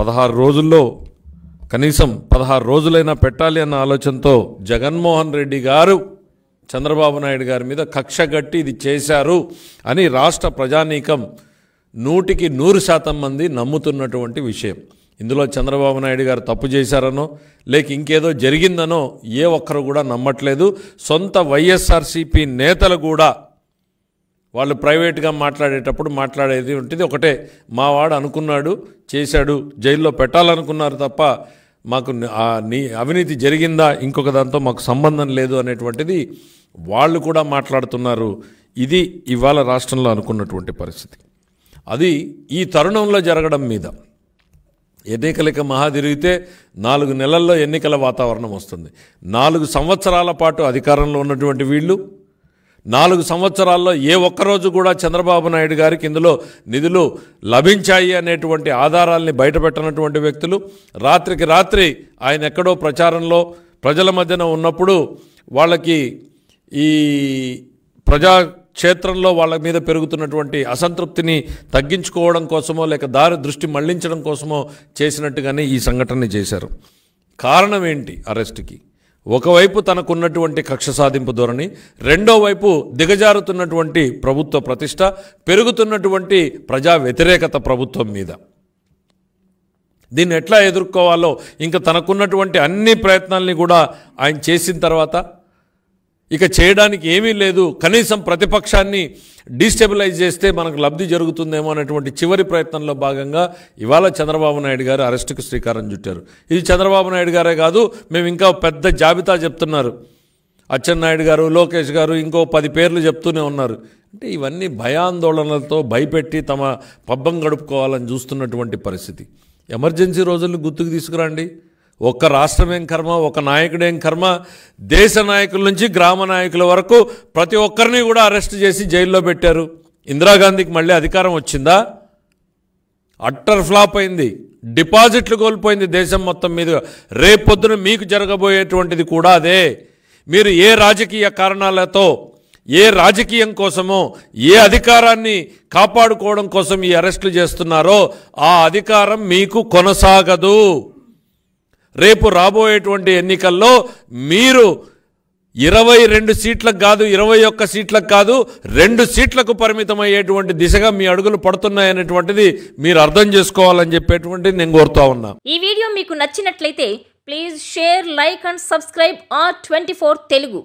పదహారు రోజుల్లో కనీసం పదహారు రోజులైనా పెట్టాలి అన్న ఆలోచనతో జగన్మోహన్ రెడ్డి గారు చంద్రబాబు నాయుడు గారి మీద కక్ష గట్టి ఇది చేశారు అని రాష్ట్ర ప్రజానీకం నూటికి నూరు శాతం మంది నమ్ముతున్నటువంటి విషయం ఇందులో చంద్రబాబు నాయుడు గారు తప్పు చేశారనో లేక ఇంకేదో జరిగిందనో ఏ ఒక్కరు కూడా నమ్మట్లేదు సొంత వైఎస్ఆర్సీపీ నేతలు కూడా వాళ్ళు ప్రైవేట్గా మాట్లాడేటప్పుడు మాట్లాడేది ఉంటుంది ఒకటే మావాడు అనుకున్నాడు చేశాడు జైల్లో పెట్టాలనుకున్నారు తప్ప మాకు నీ అవినీతి జరిగిందా ఇంకొక దాంతో మాకు సంబంధం లేదు అనేటువంటిది వాళ్ళు కూడా మాట్లాడుతున్నారు ఇది ఇవాళ రాష్ట్రంలో అనుకున్నటువంటి పరిస్థితి అది ఈ తరుణంలో జరగడం మీద ఎన్నికలకి మహా తిరిగితే నాలుగు నెలల్లో ఎన్నికల వాతావరణం వస్తుంది నాలుగు సంవత్సరాల పాటు అధికారంలో ఉన్నటువంటి వీళ్ళు నాలుగు సంవత్సరాల్లో ఏ ఒక్కరోజు కూడా చంద్రబాబు నాయుడు గారికి ఇందులో నిధులు లభించాయి అనేటువంటి ఆధారాల్ని బయటపెట్టనటువంటి వ్యక్తులు రాత్రికి రాత్రి ఆయన ఎక్కడో ప్రచారంలో ప్రజల మధ్యన ఉన్నప్పుడు వాళ్ళకి ఈ ప్రజా క్షేత్రంలో వాళ్ళ మీద పెరుగుతున్నటువంటి అసంతృప్తిని తగ్గించుకోవడం కోసమో లేక దారి దృష్టి మళ్లించడం కోసమో చేసినట్టుగానే ఈ సంఘటన చేశారు కారణం ఏంటి అరెస్ట్కి ఒకవైపు తనకున్నటువంటి కక్ష సాధింపు ధోరణి రెండో వైపు దిగజారుతున్నటువంటి ప్రభుత్వ ప్రతిష్ట పెరుగుతున్నటువంటి ప్రజా వ్యతిరేకత ప్రభుత్వం మీద దీన్ని ఎట్లా ఎదుర్కోవాలో ఇంకా తనకున్నటువంటి అన్ని ప్రయత్నాల్ని కూడా ఆయన చేసిన తర్వాత ఇక చేయడానికి ఏమీ లేదు కనీసం ప్రతిపక్షాన్ని డిస్టెబిలైజ్ చేస్తే మనకు లబ్ధి జరుగుతుందేమో అనేటువంటి చివరి ప్రయత్నంలో భాగంగా ఇవాళ చంద్రబాబు నాయుడు గారు అరెస్టుకు శ్రీకారం చుట్టారు ఇది చంద్రబాబు నాయుడు గారే కాదు మేము ఇంకా పెద్ద జాబితా చెప్తున్నారు అచ్చెన్నాయుడు గారు లోకేష్ గారు ఇంకో పది పేర్లు చెప్తూనే ఉన్నారు అంటే ఇవన్నీ భయాందోళనలతో భయపెట్టి తమ పబ్బం గడుపుకోవాలని చూస్తున్నటువంటి పరిస్థితి ఎమర్జెన్సీ రోజులను గుర్తుకు తీసుకురండి ఒక్క రాష్ట్రమేం కర్మ ఒక నాయకుడేం కర్మ దేశ నాయకుల నుంచి గ్రామ నాయకుల వరకు ప్రతి ఒక్కరిని కూడా అరెస్ట్ చేసి జైల్లో పెట్టారు ఇందిరాగాంధీకి మళ్ళీ అధికారం వచ్చిందా అట్టర్ ఫ్లాప్ అయింది డిపాజిట్లు కోల్పోయింది దేశం మొత్తం మీద రేపొద్దున మీకు జరగబోయేటువంటిది కూడా అదే మీరు ఏ రాజకీయ కారణాలతో ఏ రాజకీయం కోసమో ఏ అధికారాన్ని కాపాడుకోవడం కోసం ఈ అరెస్టులు చేస్తున్నారో ఆ అధికారం మీకు కొనసాగదు రేపు రాబోయేటువంటి ఎన్నికల్లో మీరు ఇరవై రెండు సీట్లకు కాదు ఇరవై ఒక్క సీట్లకు కాదు రెండు సీట్లకు పరిమితమయ్యేటువంటి దిశగా మీ అడుగులు పడుతున్నాయనేటువంటిది మీరు అర్థం చేసుకోవాలని చెప్పేటువంటిది నేను కోరుతా ఉన్నా ఈ వీడియో మీకు నచ్చినట్లయితే please share like and subscribe R twenty Telugu